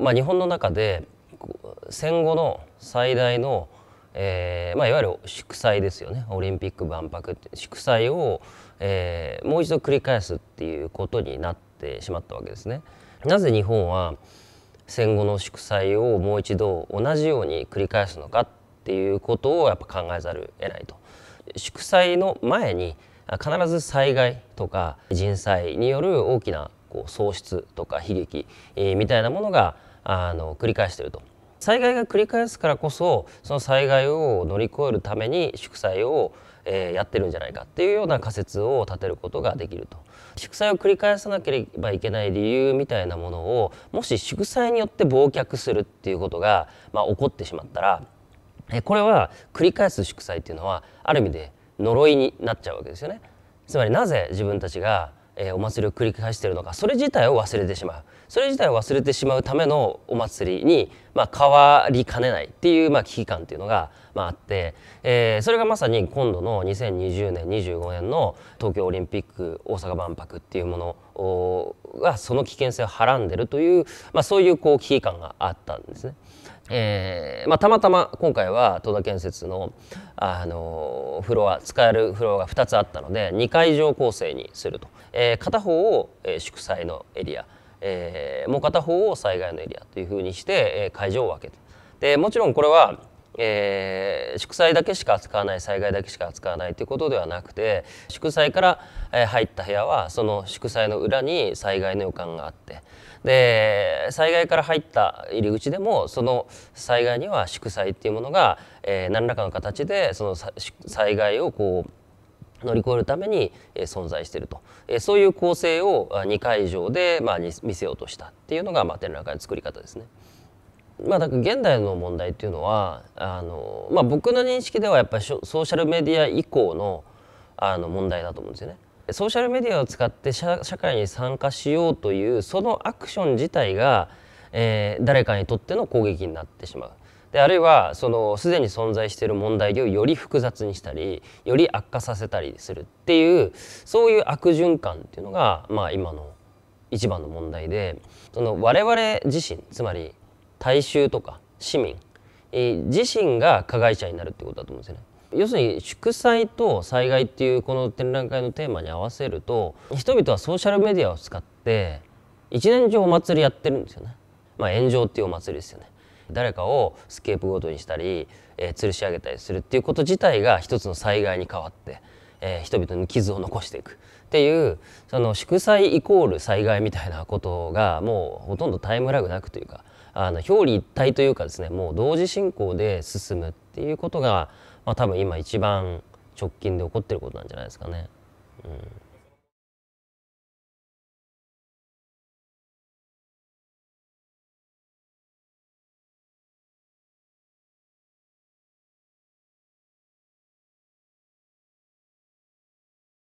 まあ、日本の中で戦後の最大の、えーまあ、いわゆる祝祭ですよねオリンピック万博って祝祭を、えー、もう一度繰り返すっていうことになってしまったわけですね。なぜ日本は戦後の祝祭をもう一度同じように繰り返すのかっていうことをやっぱ考えざるを得ないと。祝祭の前に必ず災害とか人災による大きなこう喪失とか悲劇、えー、みたいなものがあの繰り返していると。災害が繰り返すからこそその災害を乗り越えるために祝祭を、えー、やってるんじゃないかっていうような仮説を立てることができると祝祭を繰り返さなければいけない理由みたいなものをもし祝祭によって忘却するっていうことが、まあ、起こってしまったら、えー、これは繰り返す祝祭っていうのはある意味で呪いになっちゃうわけですよね。つまりなぜ自分たちがえー、お祭りを繰り返しているのかそれ自体を忘れてしまうそれ自体を忘れてしまうためのお祭りに、まあ、変わりかねないっていう、まあ、危機感っていうのが、まあ、あって、えー、それがまさに今度の2020年25年の東京オリンピック大阪万博っていうものがその危険性をはらんでるという、まあ、そういうこう危機感があったんですね。えーまあ、たまたま今回は戸田建設の、あのフロア使えるフロアが2つあったので2階上構成にすると、えー、片方を、えー、祝祭のエリア、えー、もう片方を災害のエリアというふうにして、えー、会場を分けてでもちろんこれはえー、祝祭だけしか扱わない災害だけしか扱わないということではなくて祝祭から、え入った部屋はその祝祭の裏に災害の予感があってで災害から入った入り口でもその災害には祝祭っていうものが、えー、何らかの形でその災害をこう乗り越えるために存在しているとそういう構成を2階上でま見せようとしたっていうのがま展覧会の作り方ですね。まあ、だから現代の問題っていうのはあの、まあ、僕の認識ではやっぱりソーシャルメディア以降のあの問題だと思うんですよね。ソーシャルメディアを使って社会に参加しようというそのアクション自体が、えー、誰かにとっての攻撃になってしまう。であるいはそのすでに存在している問題をより複雑にしたりより悪化させたりするっていうそういう悪循環っていうのが、まあ、今の一番の問題でその我々自身つまり大衆とか市民、え自身が加害者になるってことだと思うんですよね。要するに祝祭と災害っていうこの展覧会のテーマに合わせると人々はソーシャルメディアを使って一年中お祭りやってるんですよね。まあ、炎上っていうお祭りですよね。誰かをスケープごとにしたり、えー、吊るし上げたりするっていうこと自体が一つの災害に変わって、えー、人々に傷を残していくっていうその祝祭イコール災害みたいなことがもうほとんどタイムラグなくというかあの表裏一体というかですねもう同時進行で進むっていうことが、まあ、多分今一番直近で起こってることなんじゃないですかね。うん